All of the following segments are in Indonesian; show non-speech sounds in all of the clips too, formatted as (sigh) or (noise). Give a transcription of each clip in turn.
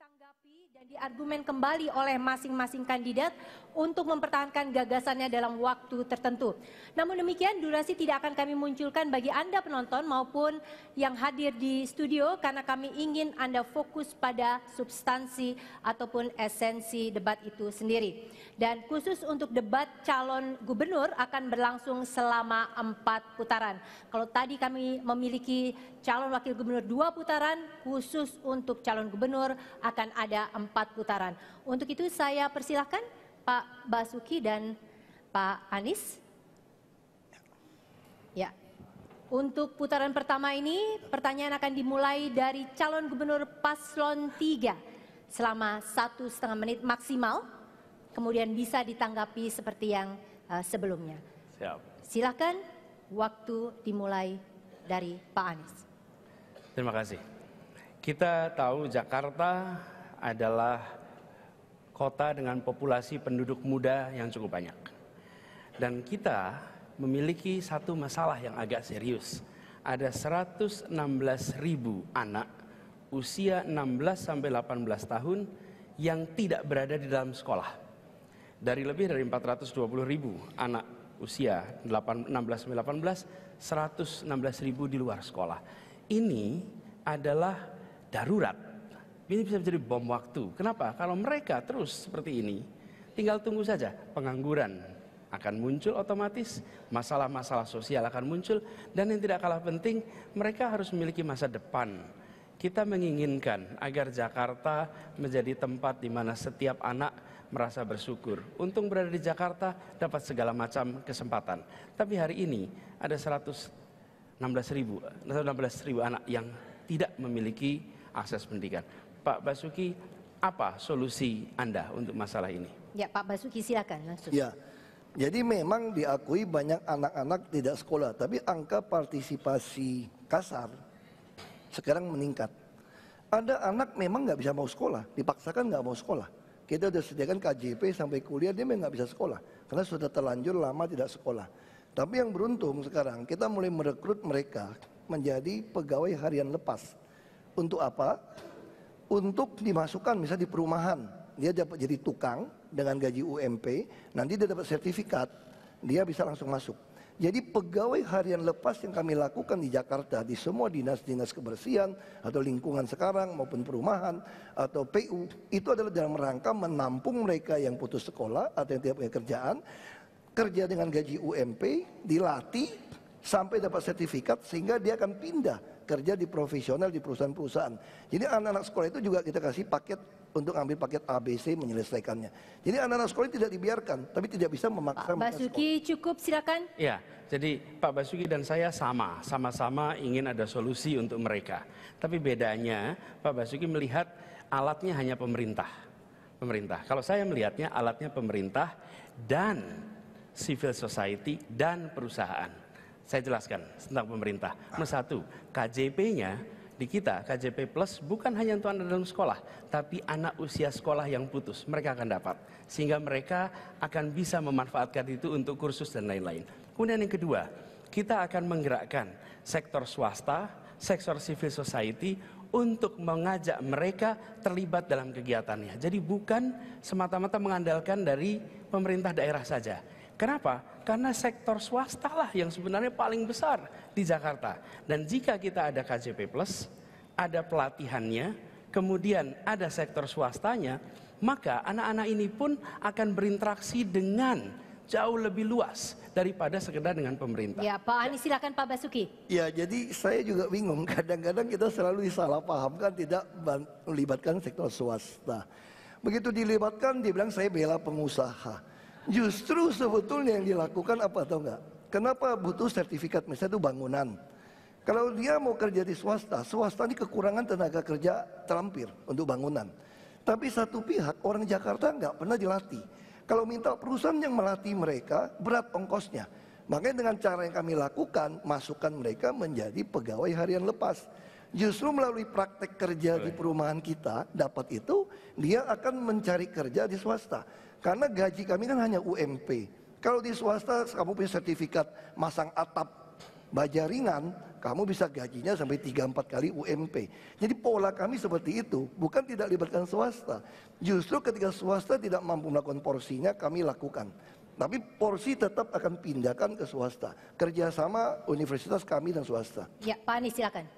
ditanggapi dan diargumen kembali oleh masing-masing kandidat untuk mempertahankan gagasannya dalam waktu tertentu. Namun demikian durasi tidak akan kami munculkan bagi Anda penonton maupun yang hadir di studio karena kami ingin Anda fokus pada substansi ataupun esensi debat itu sendiri. Dan khusus untuk debat calon gubernur akan berlangsung selama empat putaran. Kalau tadi kami memiliki calon wakil gubernur dua putaran, khusus untuk calon gubernur akan ada empat putaran. Untuk itu saya persilahkan Pak Basuki dan Pak Anies. Ya. Untuk putaran pertama ini, pertanyaan akan dimulai dari calon gubernur paslon 3 selama satu setengah menit maksimal, kemudian bisa ditanggapi seperti yang uh, sebelumnya. Siap. Silakan waktu dimulai dari Pak Anies. Terima kasih. Kita tahu Jakarta adalah kota dengan populasi penduduk muda yang cukup banyak. Dan kita memiliki satu masalah yang agak serius. Ada 116 ribu anak usia 16 sampai 18 tahun yang tidak berada di dalam sekolah. Dari lebih dari 420 ribu anak usia 16 sampai 18, 116 ribu di luar sekolah. Ini adalah darurat. Ini bisa menjadi bom waktu. Kenapa? Kalau mereka terus seperti ini, tinggal tunggu saja pengangguran akan muncul otomatis, masalah-masalah sosial akan muncul dan yang tidak kalah penting, mereka harus memiliki masa depan. Kita menginginkan agar Jakarta menjadi tempat di mana setiap anak merasa bersyukur. Untung berada di Jakarta dapat segala macam kesempatan. Tapi hari ini ada 116 ribu, 116 ribu anak yang tidak memiliki akses pendidikan. Pak Basuki, apa solusi Anda untuk masalah ini? Ya, Pak Basuki silakan langsung. Ya. Jadi memang diakui banyak anak-anak tidak sekolah, tapi angka partisipasi kasar sekarang meningkat. Ada anak memang nggak bisa mau sekolah, dipaksakan nggak mau sekolah. Kita sudah sediakan KJP sampai kuliah dia memang nggak bisa sekolah, karena sudah terlanjur lama tidak sekolah. Tapi yang beruntung sekarang kita mulai merekrut mereka menjadi pegawai harian lepas untuk apa? Untuk dimasukkan misalnya di perumahan. Dia dapat jadi tukang dengan gaji UMP, nanti dia dapat sertifikat, dia bisa langsung masuk. Jadi pegawai harian lepas yang kami lakukan di Jakarta di semua dinas-dinas kebersihan atau lingkungan sekarang maupun perumahan atau PU itu adalah dalam rangka menampung mereka yang putus sekolah atau yang tidak punya kerjaan kerja dengan gaji UMP dilatih sampai dapat sertifikat sehingga dia akan pindah kerja di profesional di perusahaan-perusahaan. Jadi anak-anak sekolah itu juga kita kasih paket untuk ambil paket ABC menyelesaikannya. Jadi anak-anak sekolah tidak dibiarkan, tapi tidak bisa memaksa. Pak Basuki cukup silakan. Ya, jadi Pak Basuki dan saya sama, sama-sama ingin ada solusi untuk mereka. Tapi bedanya Pak Basuki melihat alatnya hanya pemerintah. Pemerintah. Kalau saya melihatnya alatnya pemerintah dan civil society dan perusahaan. Saya jelaskan tentang pemerintah. Nomor satu, KJP-nya di kita, KJP Plus bukan hanya untuk anak dalam sekolah, tapi anak usia sekolah yang putus, mereka akan dapat. Sehingga mereka akan bisa memanfaatkan itu untuk kursus dan lain-lain. Kemudian yang kedua, kita akan menggerakkan sektor swasta, sektor civil society untuk mengajak mereka terlibat dalam kegiatannya. Jadi bukan semata-mata mengandalkan dari pemerintah daerah saja Kenapa? Karena sektor swasta lah yang sebenarnya paling besar di Jakarta. Dan jika kita ada KJP Plus, ada pelatihannya, kemudian ada sektor swastanya, maka anak-anak ini pun akan berinteraksi dengan jauh lebih luas daripada sekedar dengan pemerintah. Ya, Pak Anies silakan Pak Basuki. Ya, jadi saya juga bingung. (laughs) Kadang-kadang kita selalu disalahpahamkan tidak melibatkan sektor swasta. Begitu dilibatkan, dibilang saya bela pengusaha. Justru sebetulnya yang dilakukan apa atau enggak? Kenapa butuh sertifikat misalnya itu bangunan? Kalau dia mau kerja di swasta, swasta ini kekurangan tenaga kerja terlampir untuk bangunan. Tapi satu pihak orang Jakarta enggak pernah dilatih. Kalau minta perusahaan yang melatih mereka berat ongkosnya. Makanya dengan cara yang kami lakukan, masukkan mereka menjadi pegawai harian lepas. Justru melalui praktek kerja di perumahan kita dapat itu, dia akan mencari kerja di swasta. Karena gaji kami kan hanya UMP. Kalau di swasta kamu punya sertifikat masang atap baja ringan, kamu bisa gajinya sampai 3-4 kali UMP. Jadi pola kami seperti itu, bukan tidak libatkan swasta. Justru ketika swasta tidak mampu melakukan porsinya, kami lakukan. Tapi porsi tetap akan pindahkan ke swasta. Kerjasama universitas kami dan swasta. Ya, Pak Anies silakan.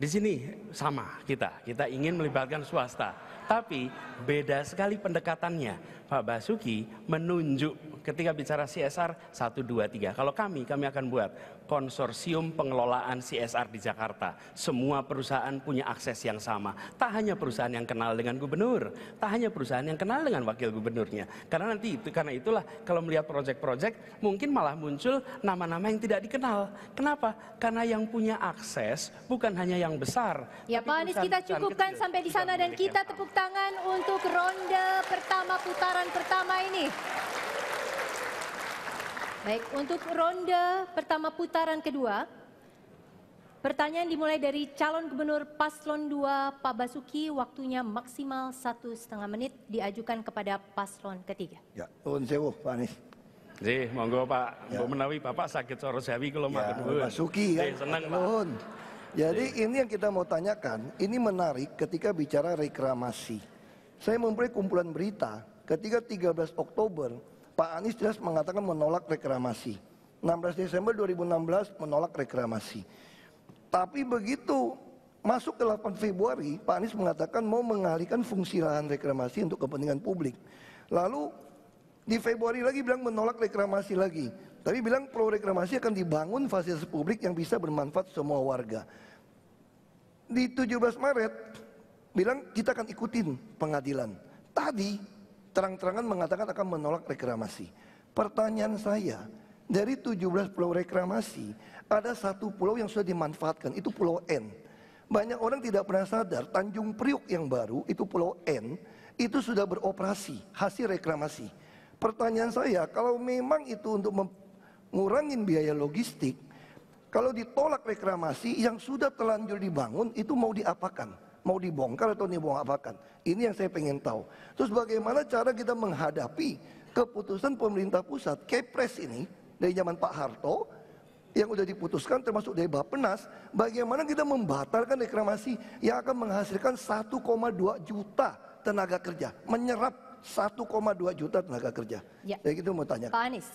Di sini sama kita, kita ingin melibatkan swasta. Tapi beda sekali pendekatannya Pak Basuki menunjuk ketika bicara CSR 1, 2, 3. Kalau kami, kami akan buat konsorsium pengelolaan CSR di Jakarta. Semua perusahaan punya akses yang sama. Tak hanya perusahaan yang kenal dengan gubernur, tak hanya perusahaan yang kenal dengan wakil gubernurnya. Karena nanti itu karena itulah kalau melihat proyek-proyek mungkin malah muncul nama-nama yang tidak dikenal. Kenapa? Karena yang punya akses bukan hanya yang besar. Ya Pak Anies kita cukupkan sampai di sana dan kita tepuk tangan untuk ronde pertama putaran putaran pertama ini. Baik, untuk ronde pertama putaran kedua, pertanyaan dimulai dari calon gubernur Paslon 2 Pak Basuki, waktunya maksimal satu setengah menit diajukan kepada Paslon ketiga. Ya, Tuhan Sewo, Pak Anies. Jadi, monggo Pak, ya. menawi Bapak sakit soro sewi kalau ya, Pak Basuki ya. kan, Jadi, senang, Pak. Jadi ini yang kita mau tanyakan, ini menarik ketika bicara reklamasi. Saya memberi kumpulan berita, Ketika 13 Oktober, Pak Anies jelas mengatakan menolak reklamasi. 16 Desember 2016 menolak reklamasi. Tapi begitu masuk ke 8 Februari, Pak Anies mengatakan mau mengalihkan fungsi lahan reklamasi untuk kepentingan publik. Lalu di Februari lagi bilang menolak reklamasi lagi. Tapi bilang pro reklamasi akan dibangun fasilitas publik yang bisa bermanfaat semua warga. Di 17 Maret bilang kita akan ikutin pengadilan. Tadi terang-terangan mengatakan akan menolak reklamasi. Pertanyaan saya, dari 17 pulau reklamasi, ada satu pulau yang sudah dimanfaatkan, itu Pulau N. Banyak orang tidak pernah sadar, Tanjung Priuk yang baru, itu Pulau N, itu sudah beroperasi, hasil reklamasi. Pertanyaan saya, kalau memang itu untuk mengurangi biaya logistik, kalau ditolak reklamasi yang sudah terlanjur dibangun, itu mau diapakan? mau dibongkar atau dibongkar Ini yang saya pengen tahu. Terus bagaimana cara kita menghadapi keputusan pemerintah pusat Kepres ini dari zaman Pak Harto yang sudah diputuskan termasuk dari Bappenas bagaimana kita membatalkan reklamasi yang akan menghasilkan 1,2 juta tenaga kerja menyerap 1,2 juta tenaga kerja. Ya. kita gitu mau tanya. Pak Anies.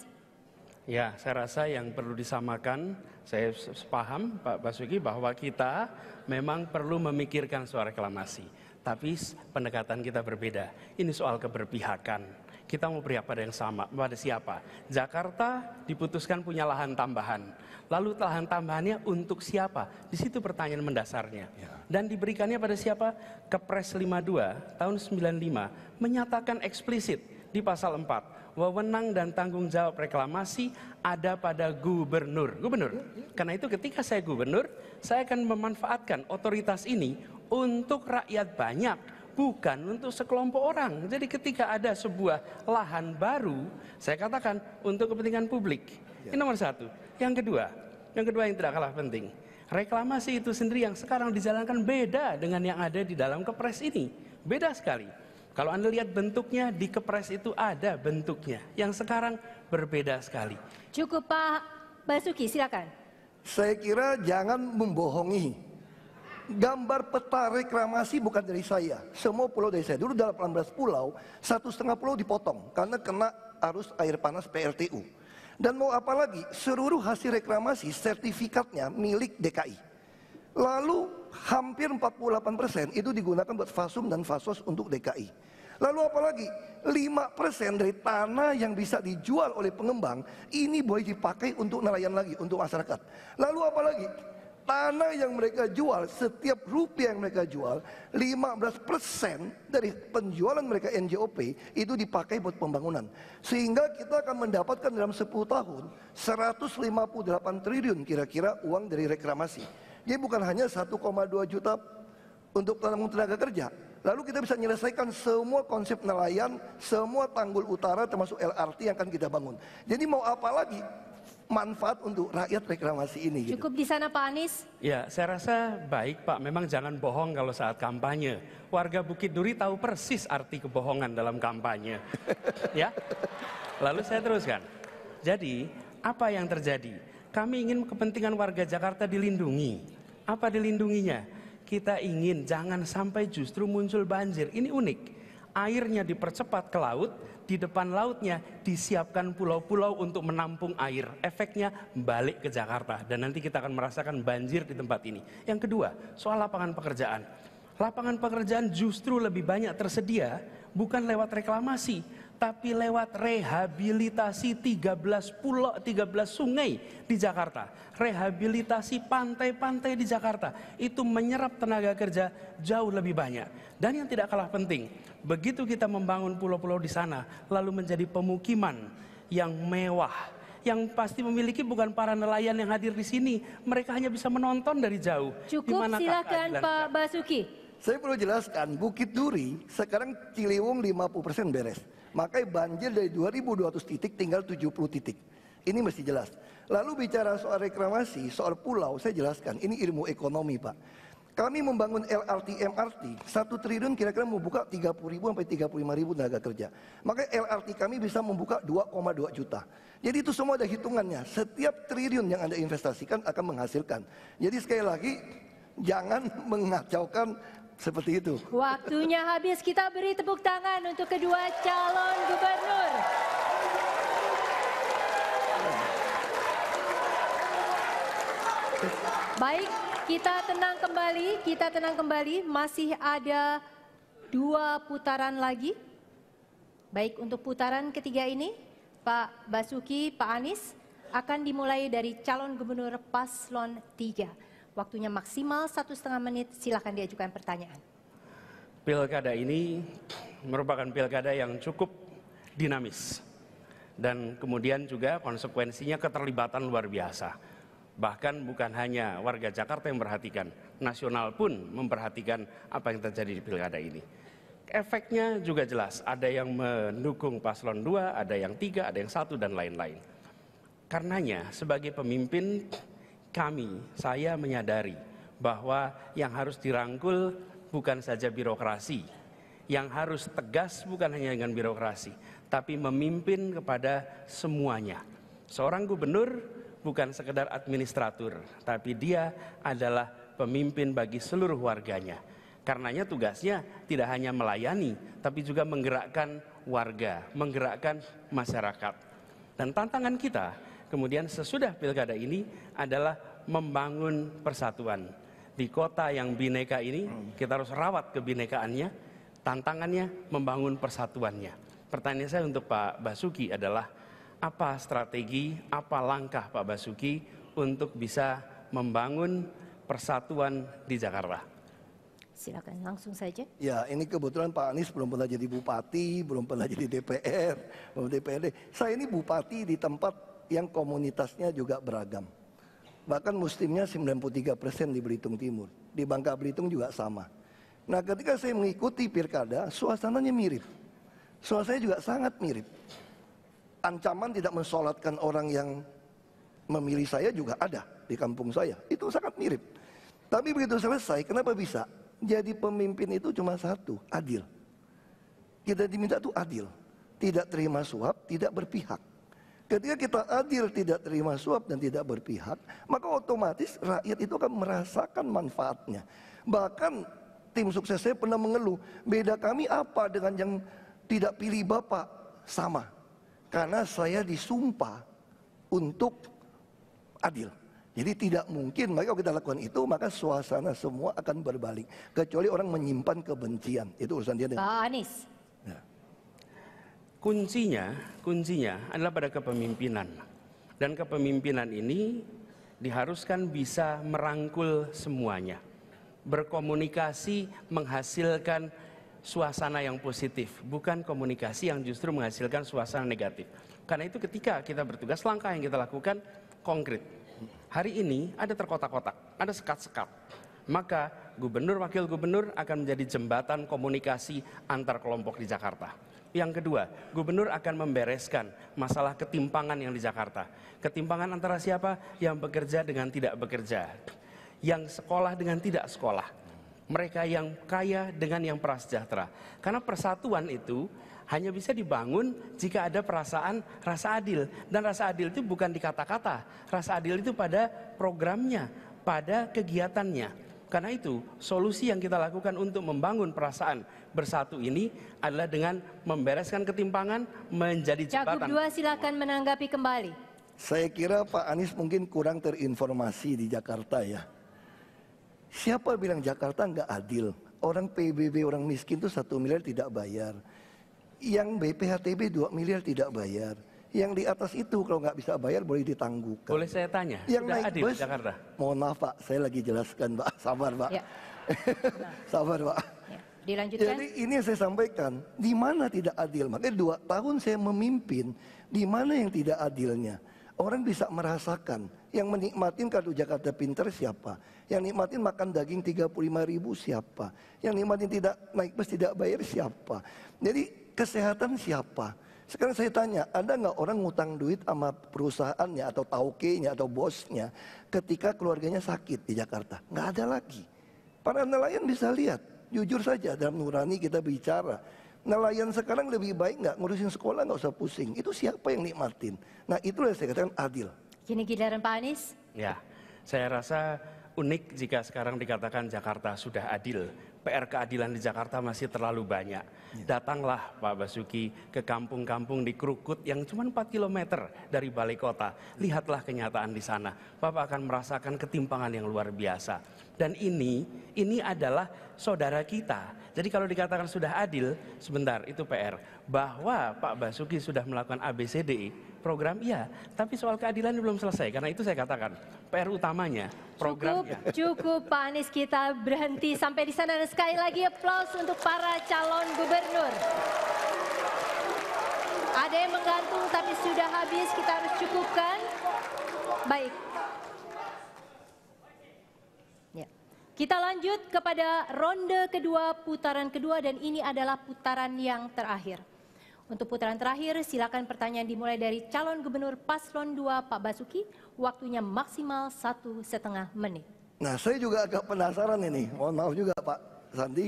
Ya, saya rasa yang perlu disamakan, saya paham Pak Basuki bahwa kita memang perlu memikirkan soal reklamasi. Tapi pendekatan kita berbeda. Ini soal keberpihakan. Kita mau beri pada yang sama, pada siapa? Jakarta diputuskan punya lahan tambahan. Lalu lahan tambahannya untuk siapa? Di situ pertanyaan mendasarnya. Ya. Dan diberikannya pada siapa? Kepres 52 tahun 95 menyatakan eksplisit di pasal 4 wewenang dan tanggung jawab reklamasi ada pada gubernur. Gubernur. Karena itu ketika saya gubernur, saya akan memanfaatkan otoritas ini untuk rakyat banyak, bukan untuk sekelompok orang. Jadi ketika ada sebuah lahan baru, saya katakan untuk kepentingan publik. Ini ya. nomor satu. Yang kedua, yang kedua yang tidak kalah penting. Reklamasi itu sendiri yang sekarang dijalankan beda dengan yang ada di dalam kepres ini. Beda sekali kalau Anda lihat bentuknya di kepres itu ada bentuknya. Yang sekarang berbeda sekali. Cukup Pak Basuki, silakan. Saya kira jangan membohongi. Gambar peta reklamasi bukan dari saya. Semua pulau dari saya. Dulu dalam 18 pulau, satu setengah pulau dipotong. Karena kena arus air panas PLTU. Dan mau apa lagi, seluruh hasil reklamasi sertifikatnya milik DKI. Lalu hampir 48 persen itu digunakan buat fasum dan fasos untuk DKI. Lalu apalagi 5 persen dari tanah yang bisa dijual oleh pengembang ini boleh dipakai untuk nelayan lagi, untuk masyarakat. Lalu apalagi tanah yang mereka jual, setiap rupiah yang mereka jual, 15 persen dari penjualan mereka NJOP itu dipakai buat pembangunan. Sehingga kita akan mendapatkan dalam 10 tahun 158 triliun kira-kira uang dari reklamasi. Jadi bukan hanya 1,2 juta untuk tenaga tenaga kerja. Lalu kita bisa menyelesaikan semua konsep nelayan, semua tanggul utara termasuk LRT yang akan kita bangun. Jadi mau apa lagi? manfaat untuk rakyat reklamasi ini. Gitu. Cukup di sana Pak Anies? Ya, saya rasa baik Pak. Memang jangan bohong kalau saat kampanye. Warga Bukit Duri tahu persis arti kebohongan dalam kampanye. (laughs) ya. Lalu saya teruskan. Jadi, apa yang terjadi? Kami ingin kepentingan warga Jakarta dilindungi. Apa dilindunginya? Kita ingin jangan sampai justru muncul banjir. Ini unik. Airnya dipercepat ke laut, di depan lautnya disiapkan pulau-pulau untuk menampung air. Efeknya balik ke Jakarta dan nanti kita akan merasakan banjir di tempat ini. Yang kedua, soal lapangan pekerjaan. Lapangan pekerjaan justru lebih banyak tersedia bukan lewat reklamasi, tapi lewat rehabilitasi 13 pulau, 13 sungai di Jakarta, rehabilitasi pantai-pantai di Jakarta, itu menyerap tenaga kerja jauh lebih banyak. Dan yang tidak kalah penting, begitu kita membangun pulau-pulau di sana, lalu menjadi pemukiman yang mewah, yang pasti memiliki bukan para nelayan yang hadir di sini, mereka hanya bisa menonton dari jauh. Cukup, silakan Pak Basuki. Saya perlu jelaskan, Bukit Duri sekarang Ciliwung 50% beres. Makanya banjir dari 2200 titik tinggal 70 titik. Ini mesti jelas. Lalu bicara soal reklamasi, soal pulau, saya jelaskan. Ini ilmu ekonomi, Pak. Kami membangun LRT MRT, satu triliun kira-kira membuka 30 ribu sampai 35 ribu tenaga kerja. Makanya LRT kami bisa membuka 2,2 juta. Jadi itu semua ada hitungannya. Setiap triliun yang Anda investasikan akan menghasilkan. Jadi sekali lagi, jangan (laughs) mengacaukan seperti itu. Waktunya habis, kita beri tepuk tangan untuk kedua calon gubernur. Baik, kita tenang kembali, kita tenang kembali, masih ada dua putaran lagi. Baik, untuk putaran ketiga ini, Pak Basuki, Pak Anies akan dimulai dari calon gubernur paslon 3. Waktunya maksimal satu setengah menit. Silahkan diajukan pertanyaan. Pilkada ini merupakan pilkada yang cukup dinamis dan kemudian juga konsekuensinya keterlibatan luar biasa. Bahkan bukan hanya warga Jakarta yang memperhatikan, nasional pun memperhatikan apa yang terjadi di pilkada ini. Efeknya juga jelas, ada yang mendukung paslon 2, ada yang 3, ada yang 1, dan lain-lain. Karenanya sebagai pemimpin kami, saya menyadari bahwa yang harus dirangkul bukan saja birokrasi, yang harus tegas bukan hanya dengan birokrasi, tapi memimpin kepada semuanya. Seorang gubernur bukan sekedar administratur, tapi dia adalah pemimpin bagi seluruh warganya. Karenanya tugasnya tidak hanya melayani, tapi juga menggerakkan warga, menggerakkan masyarakat. Dan tantangan kita kemudian sesudah pilkada ini adalah membangun persatuan. Di kota yang bineka ini, kita harus rawat kebinekaannya, tantangannya membangun persatuannya. Pertanyaan saya untuk Pak Basuki adalah, apa strategi, apa langkah Pak Basuki untuk bisa membangun persatuan di Jakarta? Silakan langsung saja. Ya, ini kebetulan Pak Anies belum pernah jadi bupati, belum pernah jadi DPR, belum DPRD. Saya ini bupati di tempat yang komunitasnya juga beragam. Bahkan muslimnya 93% di Belitung Timur. Di Bangka Belitung juga sama. Nah ketika saya mengikuti pilkada, suasananya mirip. Suasananya juga sangat mirip. Ancaman tidak mensolatkan orang yang memilih saya juga ada di kampung saya. Itu sangat mirip. Tapi begitu selesai, kenapa bisa? Jadi pemimpin itu cuma satu, adil. Kita diminta itu adil. Tidak terima suap, tidak berpihak. Ketika kita adil tidak terima suap dan tidak berpihak, maka otomatis rakyat itu akan merasakan manfaatnya. Bahkan tim sukses saya pernah mengeluh, beda kami apa dengan yang tidak pilih Bapak? Sama. Karena saya disumpah untuk adil. Jadi tidak mungkin maka kalau kita lakukan itu maka suasana semua akan berbalik kecuali orang menyimpan kebencian itu urusan dia Pak Anies kuncinya, kuncinya adalah pada kepemimpinan. Dan kepemimpinan ini diharuskan bisa merangkul semuanya. Berkomunikasi menghasilkan suasana yang positif, bukan komunikasi yang justru menghasilkan suasana negatif. Karena itu ketika kita bertugas, langkah yang kita lakukan konkret. Hari ini ada terkotak-kotak, ada sekat-sekat. Maka gubernur, wakil gubernur akan menjadi jembatan komunikasi antar kelompok di Jakarta. Yang kedua, gubernur akan membereskan masalah ketimpangan yang di Jakarta. Ketimpangan antara siapa? Yang bekerja dengan tidak bekerja. Yang sekolah dengan tidak sekolah. Mereka yang kaya dengan yang prasejahtera. Karena persatuan itu hanya bisa dibangun jika ada perasaan rasa adil. Dan rasa adil itu bukan di kata-kata. Rasa adil itu pada programnya, pada kegiatannya. Karena itu, solusi yang kita lakukan untuk membangun perasaan bersatu ini adalah dengan membereskan ketimpangan menjadi jembatan. Cakup dua silakan menanggapi kembali. Saya kira Pak Anies mungkin kurang terinformasi di Jakarta ya. Siapa bilang Jakarta nggak adil? Orang PBB, orang miskin itu satu miliar tidak bayar. Yang BPHTB 2 miliar tidak bayar. Yang di atas itu kalau nggak bisa bayar boleh ditangguhkan. Boleh saya tanya? Yang Sudah naik adil bus, Jakarta? Mohon maaf Pak, saya lagi jelaskan Pak. (laughs) Sabar Pak. Ya. (laughs) Sabar Pak. Ya. Dilanjutkan. Jadi ini yang saya sampaikan, di mana tidak adil? Makanya dua tahun saya memimpin, di mana yang tidak adilnya? Orang bisa merasakan yang menikmatin kartu Jakarta Pinter siapa? Yang nikmatin makan daging 35 ribu siapa? Yang nikmatin tidak naik bus tidak bayar siapa? Jadi kesehatan siapa? Sekarang saya tanya, ada nggak orang ngutang duit sama perusahaannya atau taukenya atau bosnya ketika keluarganya sakit di Jakarta? Nggak ada lagi. Para nelayan bisa lihat, jujur saja dalam nurani kita bicara. Nelayan sekarang lebih baik nggak ngurusin sekolah nggak usah pusing. Itu siapa yang nikmatin? Nah itulah yang saya katakan adil. Kini giliran Pak Anies. Ya, saya rasa unik jika sekarang dikatakan Jakarta sudah adil. PR keadilan di Jakarta masih terlalu banyak. Ya. Datanglah Pak Basuki ke kampung-kampung di Krukut yang cuma 4 km dari balai kota. Lihatlah kenyataan di sana. Bapak akan merasakan ketimpangan yang luar biasa. Dan ini, ini adalah saudara kita. Jadi kalau dikatakan sudah adil, sebentar itu PR. Bahwa Pak Basuki sudah melakukan ABCDE, program iya, tapi soal keadilan belum selesai. Karena itu saya katakan PR utamanya program Cukup, iya. cukup Pak Anies kita berhenti sampai di sana dan sekali lagi aplaus untuk para calon gubernur. Ada yang menggantung tapi sudah habis kita harus cukupkan. Baik. Ya. Kita lanjut kepada ronde kedua, putaran kedua dan ini adalah putaran yang terakhir. Untuk putaran terakhir, silakan pertanyaan dimulai dari calon gubernur Paslon 2 Pak Basuki, waktunya maksimal satu setengah menit. Nah, saya juga agak penasaran ini. Mohon maaf juga Pak Sandi.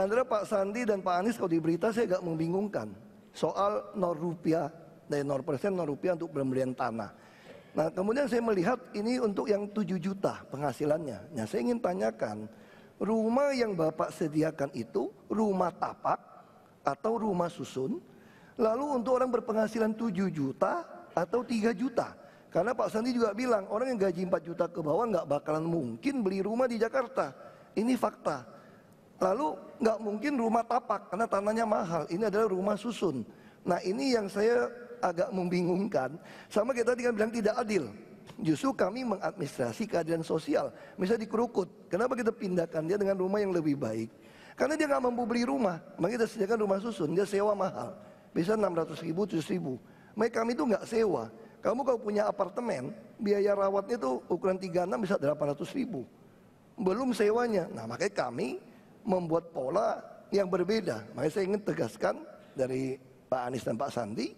Antara Pak Sandi dan Pak Anies kalau diberita saya agak membingungkan soal nor rupiah dari eh, nor persen nor rupiah untuk pembelian tanah. Nah, kemudian saya melihat ini untuk yang 7 juta penghasilannya. Nah, saya ingin tanyakan, rumah yang Bapak sediakan itu rumah tapak atau rumah susun Lalu untuk orang berpenghasilan 7 juta atau 3 juta. Karena Pak Sandi juga bilang orang yang gaji 4 juta ke bawah nggak bakalan mungkin beli rumah di Jakarta. Ini fakta. Lalu nggak mungkin rumah tapak karena tanahnya mahal. Ini adalah rumah susun. Nah ini yang saya agak membingungkan. Sama kita tadi kan bilang tidak adil. Justru kami mengadministrasi keadilan sosial. Misalnya di Kerukut, kenapa kita pindahkan dia dengan rumah yang lebih baik? Karena dia nggak mampu beli rumah, makanya kita sediakan rumah susun, dia sewa mahal bisa 600 ribu, 700 ribu. Mereka kami itu nggak sewa. Kamu kalau punya apartemen, biaya rawatnya itu ukuran 36 bisa 800 ribu. Belum sewanya. Nah makanya kami membuat pola yang berbeda. Makanya saya ingin tegaskan dari Pak Anies dan Pak Sandi,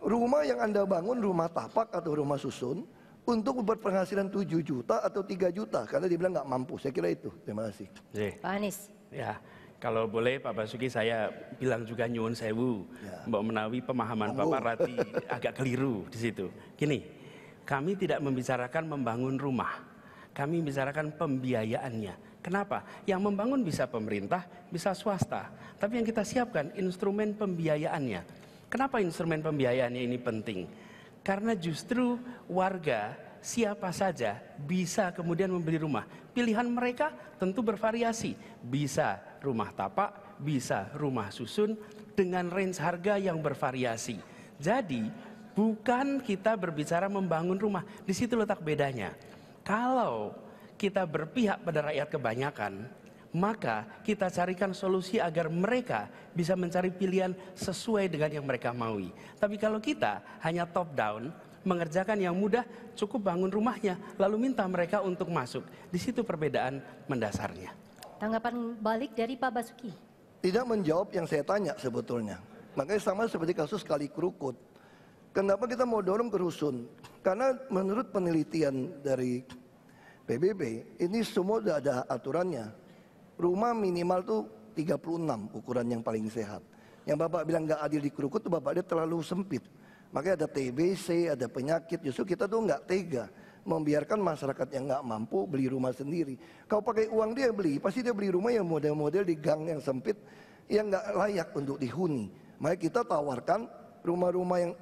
rumah yang Anda bangun rumah tapak atau rumah susun, untuk berpenghasilan 7 juta atau 3 juta karena dibilang nggak mampu. Saya kira itu. Terima kasih. Iya. Pak Anies. Ya. Kalau boleh Pak Basuki saya bilang juga nyuwun sewu. Ya. Mbak Menawi pemahaman Pak Bapak Rati agak keliru di situ. Gini, kami tidak membicarakan membangun rumah. Kami membicarakan pembiayaannya. Kenapa? Yang membangun bisa pemerintah, bisa swasta. Tapi yang kita siapkan instrumen pembiayaannya. Kenapa instrumen pembiayaannya ini penting? Karena justru warga siapa saja bisa kemudian membeli rumah. Pilihan mereka tentu bervariasi. Bisa rumah tapak, bisa rumah susun dengan range harga yang bervariasi. Jadi bukan kita berbicara membangun rumah, di situ letak bedanya. Kalau kita berpihak pada rakyat kebanyakan, maka kita carikan solusi agar mereka bisa mencari pilihan sesuai dengan yang mereka maui. Tapi kalau kita hanya top down, mengerjakan yang mudah, cukup bangun rumahnya, lalu minta mereka untuk masuk. Di situ perbedaan mendasarnya. Tanggapan balik dari Pak Basuki. Tidak menjawab yang saya tanya sebetulnya. Makanya sama seperti kasus kali kerukut. Kenapa kita mau dorong ke rusun? Karena menurut penelitian dari PBB, ini semua sudah ada aturannya. Rumah minimal tuh 36 ukuran yang paling sehat. Yang Bapak bilang nggak adil di kerukut tuh Bapak dia terlalu sempit. Makanya ada TBC, ada penyakit, justru kita tuh nggak tega membiarkan masyarakat yang nggak mampu beli rumah sendiri. Kau pakai uang dia beli, pasti dia beli rumah yang model-model di gang yang sempit yang nggak layak untuk dihuni. Maka kita tawarkan rumah-rumah yang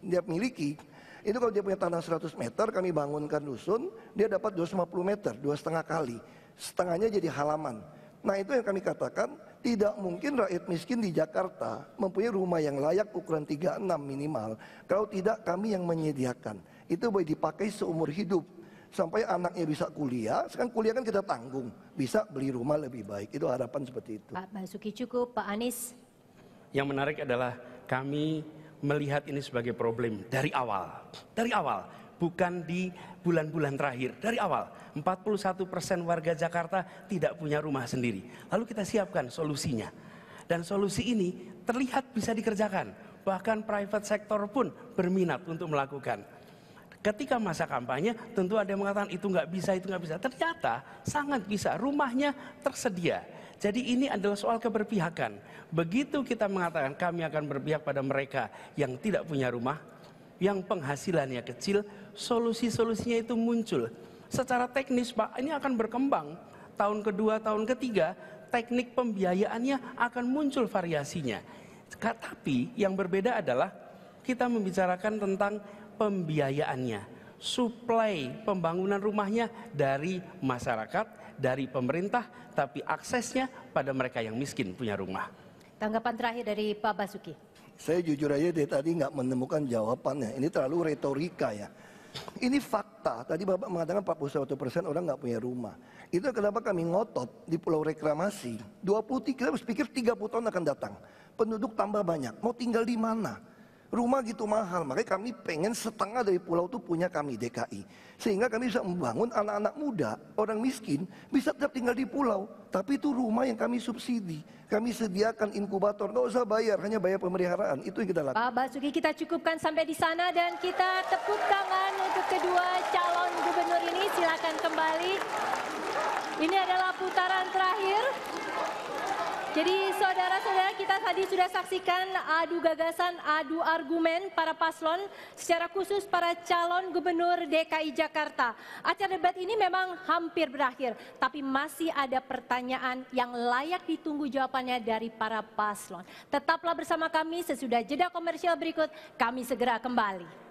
dia miliki itu kalau dia punya tanah 100 meter kami bangunkan dusun dia dapat 250 meter dua setengah kali setengahnya jadi halaman nah itu yang kami katakan tidak mungkin rakyat miskin di Jakarta mempunyai rumah yang layak ukuran 36 minimal kalau tidak kami yang menyediakan itu boleh dipakai seumur hidup sampai anaknya bisa kuliah, sekarang kuliah kan kita tanggung, bisa beli rumah lebih baik. Itu harapan seperti itu. Pak Basuki cukup, Pak Anies. Yang menarik adalah kami melihat ini sebagai problem dari awal. Dari awal, bukan di bulan-bulan terakhir. Dari awal, 41 persen warga Jakarta tidak punya rumah sendiri. Lalu kita siapkan solusinya. Dan solusi ini terlihat bisa dikerjakan. Bahkan private sector pun berminat untuk melakukan Ketika masa kampanye, tentu ada yang mengatakan itu nggak bisa, itu nggak bisa. Ternyata sangat bisa, rumahnya tersedia. Jadi ini adalah soal keberpihakan. Begitu kita mengatakan kami akan berpihak pada mereka yang tidak punya rumah, yang penghasilannya kecil, solusi-solusinya itu muncul. Secara teknis Pak, ini akan berkembang. Tahun kedua, tahun ketiga, teknik pembiayaannya akan muncul variasinya. Tapi yang berbeda adalah kita membicarakan tentang pembiayaannya, suplai pembangunan rumahnya dari masyarakat, dari pemerintah, tapi aksesnya pada mereka yang miskin punya rumah. Tanggapan terakhir dari Pak Basuki. Saya jujur aja dari tadi nggak menemukan jawabannya. Ini terlalu retorika ya. Ini fakta. Tadi Bapak mengatakan 41 persen orang nggak punya rumah. Itu kenapa kami ngotot di Pulau Reklamasi. 23 harus pikir 30 tahun akan datang. Penduduk tambah banyak. Mau tinggal di mana? Rumah gitu mahal, makanya kami pengen setengah dari pulau itu punya kami DKI. Sehingga kami bisa membangun anak-anak muda, orang miskin, bisa tetap tinggal di pulau. Tapi itu rumah yang kami subsidi. Kami sediakan inkubator, nggak usah bayar, hanya bayar pemeliharaan. Itu yang kita lakukan. Pak Basuki, kita cukupkan sampai di sana dan kita tepuk tangan untuk kedua calon gubernur ini. Silakan kembali. Ini adalah putaran terakhir. Jadi saudara-saudara kita tadi sudah saksikan adu gagasan, adu argumen para paslon secara khusus para calon gubernur DKI Jakarta. Acara debat ini memang hampir berakhir, tapi masih ada pertanyaan yang layak ditunggu jawabannya dari para paslon. Tetaplah bersama kami sesudah jeda komersial berikut, kami segera kembali.